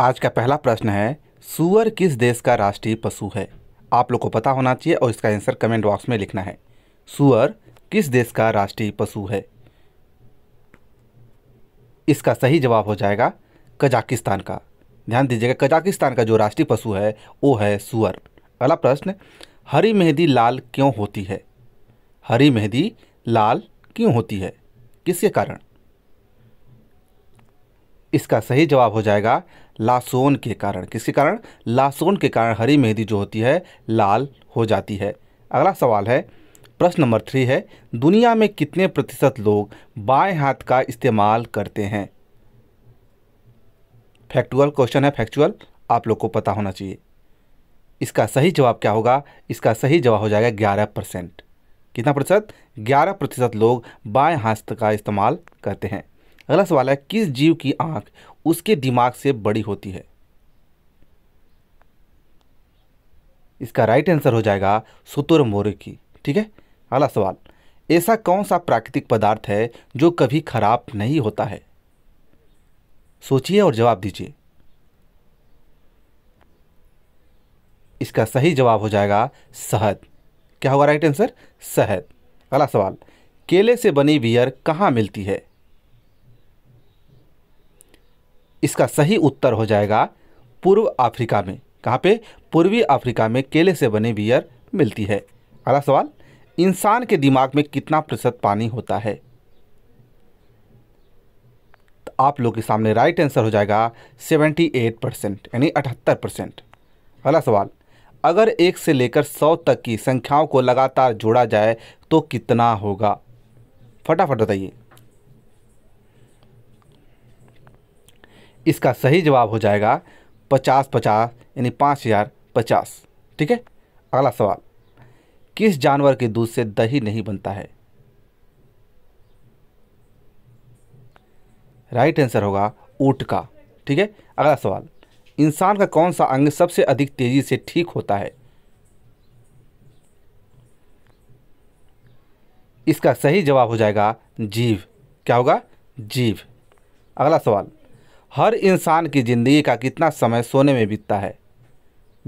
आज का पहला प्रश्न है सुअर किस देश का राष्ट्रीय पशु है आप लोग को पता होना चाहिए और इसका आंसर कमेंट बॉक्स में लिखना है सुअर किस देश का राष्ट्रीय पशु है इसका सही जवाब हो जाएगा कजाकिस्तान का ध्यान दीजिएगा कजाकिस्तान का जो राष्ट्रीय पशु है वो है सुअर अगला प्रश्न हरी मेहंदी लाल क्यों होती है हरी मेहंदी लाल क्यों होती है किसके कारण इसका सही जवाब हो जाएगा लासोन के कारण किसके कारण लासोन के कारण हरी मेहंदी जो होती है लाल हो जाती है अगला सवाल है प्रश्न नंबर थ्री है दुनिया में कितने प्रतिशत लोग बाएं हाथ का इस्तेमाल करते हैं फैक्टुअल क्वेश्चन है फैक्चुअल आप लोग को पता होना चाहिए इसका सही जवाब क्या होगा इसका सही जवाब हो जाएगा ग्यारह परसेंट कितना प्रतिशत ग्यारह प्रतिशत लोग बाएं हाथ का इस्तेमाल करते हैं अगला सवाल है किस जीव की आंख उसके दिमाग से बड़ी होती है इसका राइट आंसर हो जाएगा सुतुर मोर की ठीक है अगला सवाल ऐसा कौन सा प्राकृतिक पदार्थ है जो कभी खराब नहीं होता है सोचिए और जवाब दीजिए इसका सही जवाब हो जाएगा शहद क्या होगा राइट आंसर शहद अगला सवाल केले से बनी बियर कहाँ मिलती है इसका सही उत्तर हो जाएगा पूर्व अफ्रीका में कहाँ पे पूर्वी अफ्रीका में केले से बने बियर मिलती है अगला सवाल इंसान के दिमाग में कितना प्रतिशत पानी होता है तो आप लोग के सामने राइट आंसर हो जाएगा सेवेंटी एट परसेंट यानी अठहत्तर परसेंट अगला सवाल अगर एक से लेकर सौ तक की संख्याओं को लगातार जोड़ा जाए तो कितना होगा फटाफट बताइए इसका सही जवाब हो जाएगा पचास पचास यानी पाँच हज़ार पचास ठीक है अगला सवाल किस जानवर के दूध से दही नहीं बनता है राइट आंसर होगा ऊट का ठीक है अगला सवाल इंसान का कौन सा अंग सबसे अधिक तेजी से ठीक होता है इसका सही जवाब हो जाएगा जीव क्या होगा जीव अगला सवाल हर इंसान की ज़िंदगी का कितना समय सोने में बीतता है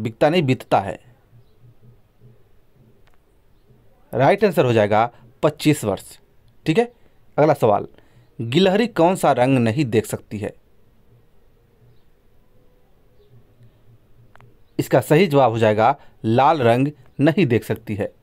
बिकता नहीं बीतता है राइट आंसर हो जाएगा पच्चीस वर्ष ठीक है अगला सवाल गिलहरी कौन सा रंग नहीं देख सकती है इसका सही जवाब हो जाएगा लाल रंग नहीं देख सकती है